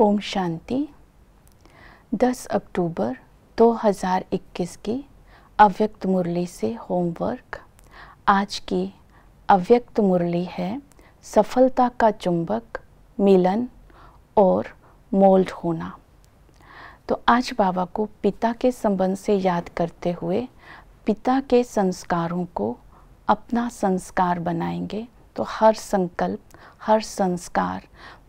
ओम शांति 10 अक्टूबर 2021 की अव्यक्त मुरली से होमवर्क आज की अव्यक्त मुरली है सफलता का चुंबक मिलन और मोल्ड होना तो आज बाबा को पिता के संबंध से याद करते हुए पिता के संस्कारों को अपना संस्कार बनाएंगे तो हर संकल्प हर संस्कार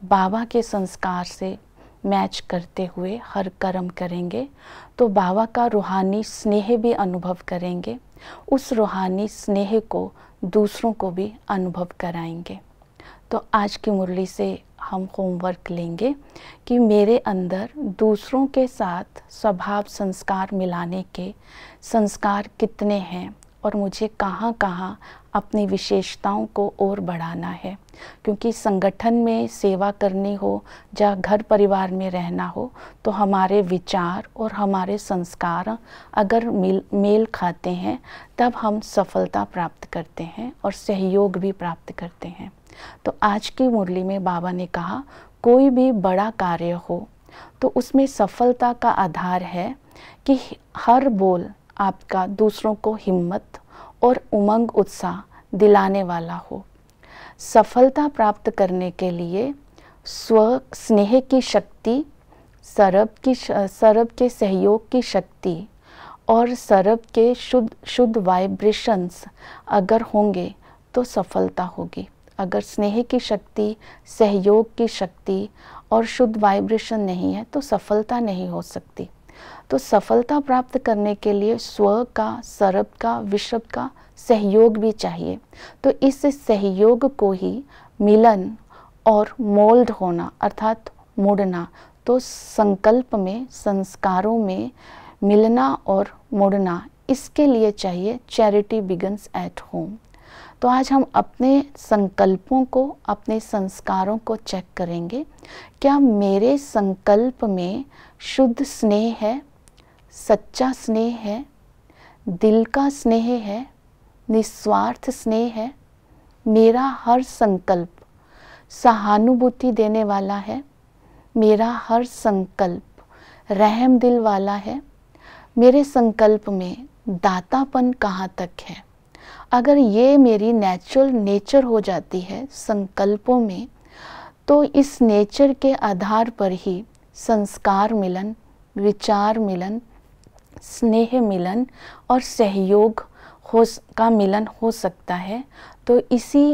बाबा के संस्कार से मैच करते हुए हर कर्म करेंगे तो बाबा का रूहानी स्नेह भी अनुभव करेंगे उस रूहानी स्नेह को दूसरों को भी अनुभव कराएंगे तो आज की मुरली से हम होमवर्क लेंगे कि मेरे अंदर दूसरों के साथ स्वभाव संस्कार मिलाने के संस्कार कितने हैं और मुझे कहाँ कहाँ अपनी विशेषताओं को और बढ़ाना है क्योंकि संगठन में सेवा करनी हो या घर परिवार में रहना हो तो हमारे विचार और हमारे संस्कार अगर मेल मेल खाते हैं तब हम सफलता प्राप्त करते हैं और सहयोग भी प्राप्त करते हैं तो आज की मुरली में बाबा ने कहा कोई भी बड़ा कार्य हो तो उसमें सफलता का आधार है कि हर बोल आपका दूसरों को हिम्मत और उमंग उत्साह दिलाने वाला हो सफलता प्राप्त करने के लिए स्व स्नेह की शक्ति सरब की सरब के सहयोग की शक्ति और सरब के शुद्ध शुद्ध वाइब्रेशंस अगर होंगे तो सफलता होगी अगर स्नेह की शक्ति सहयोग की शक्ति और शुद्ध वाइब्रेशन नहीं है तो सफलता नहीं हो सकती तो सफलता प्राप्त करने के लिए स्व का सरब का विश्व का सहयोग भी चाहिए तो इस सहयोग को ही मिलन और मोल्ड होना अर्थात मुड़ना तो संकल्प में संस्कारों में मिलना और मुड़ना इसके लिए चाहिए चैरिटी बिगन्स एट होम तो आज हम अपने संकल्पों को अपने संस्कारों को चेक करेंगे क्या मेरे संकल्प में शुद्ध स्नेह है सच्चा स्नेह है दिल का स्नेह है निस्वार्थ स्नेह है मेरा हर संकल्प सहानुभूति देने वाला है मेरा हर संकल्प रहम दिल वाला है मेरे संकल्प में दातापन कहाँ तक है अगर ये मेरी नेचुरल नेचर हो जाती है संकल्पों में तो इस नेचर के आधार पर ही संस्कार मिलन विचार मिलन स्नेह मिलन और सहयोग हो का मिलन हो सकता है तो इसी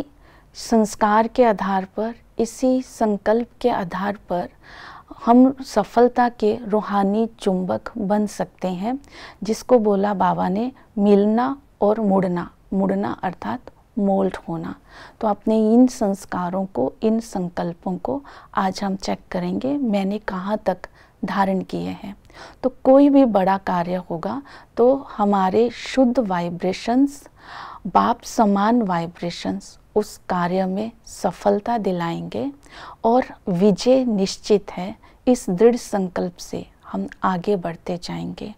संस्कार के आधार पर इसी संकल्प के आधार पर हम सफलता के रूहानी चुंबक बन सकते हैं जिसको बोला बाबा ने मिलना और मुड़ना मुड़ना अर्थात मोल्ड होना तो अपने इन संस्कारों को इन संकल्पों को आज हम चेक करेंगे मैंने कहाँ तक धारण किए हैं तो कोई भी बड़ा कार्य होगा तो हमारे शुद्ध वाइब्रेशंस बाप समान वाइब्रेशंस उस कार्य में सफलता दिलाएंगे और विजय निश्चित है इस दृढ़ संकल्प से हम आगे बढ़ते जाएंगे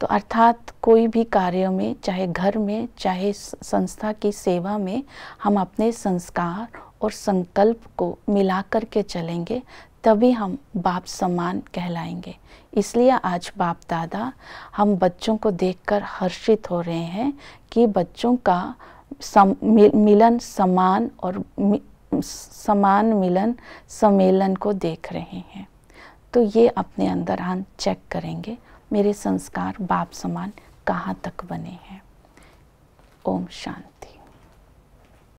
तो अर्थात कोई भी कार्य में चाहे घर में चाहे संस्था की सेवा में हम अपने संस्कार और संकल्प को मिला कर के चलेंगे तभी हम बाप समान कहलाएंगे इसलिए आज बाप दादा हम बच्चों को देखकर हर्षित हो रहे हैं कि बच्चों का सम, मिलन समान और मि, समान मिलन सम्मेलन को देख रहे हैं तो ये अपने अंदर हम चेक करेंगे मेरे संस्कार बाप समान कहाँ तक बने हैं ओम शांति